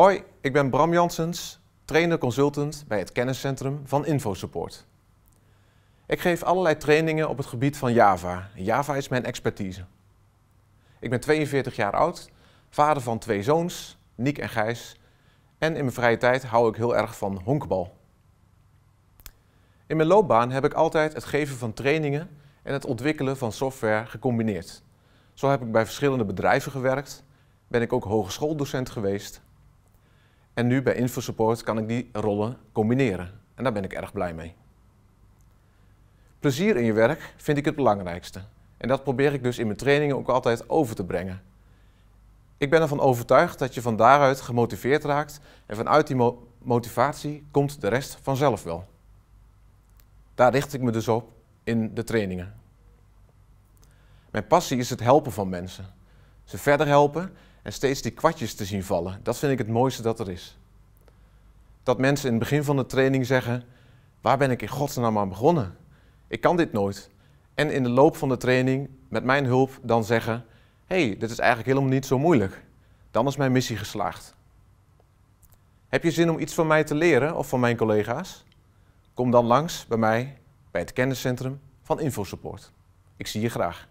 Hoi, ik ben Bram Janssens, trainer consultant bij het kenniscentrum van InfoSupport. Ik geef allerlei trainingen op het gebied van Java. Java is mijn expertise. Ik ben 42 jaar oud, vader van twee zoons, Niek en Gijs. En in mijn vrije tijd hou ik heel erg van honkbal. In mijn loopbaan heb ik altijd het geven van trainingen en het ontwikkelen van software gecombineerd. Zo heb ik bij verschillende bedrijven gewerkt, ben ik ook hogeschooldocent geweest en nu bij InfoSupport kan ik die rollen combineren. En daar ben ik erg blij mee. Plezier in je werk vind ik het belangrijkste. En dat probeer ik dus in mijn trainingen ook altijd over te brengen. Ik ben ervan overtuigd dat je van daaruit gemotiveerd raakt en vanuit die motivatie komt de rest vanzelf wel. Daar richt ik me dus op in de trainingen. Mijn passie is het helpen van mensen. Ze verder helpen en steeds die kwartjes te zien vallen. Dat vind ik het mooiste dat er is. Dat mensen in het begin van de training zeggen: Waar ben ik in godsnaam aan begonnen? Ik kan dit nooit. En in de loop van de training, met mijn hulp, dan zeggen: Hé, hey, dit is eigenlijk helemaal niet zo moeilijk. Dan is mijn missie geslaagd. Heb je zin om iets van mij te leren of van mijn collega's? Kom dan langs bij mij bij het kenniscentrum van InfoSupport. Ik zie je graag.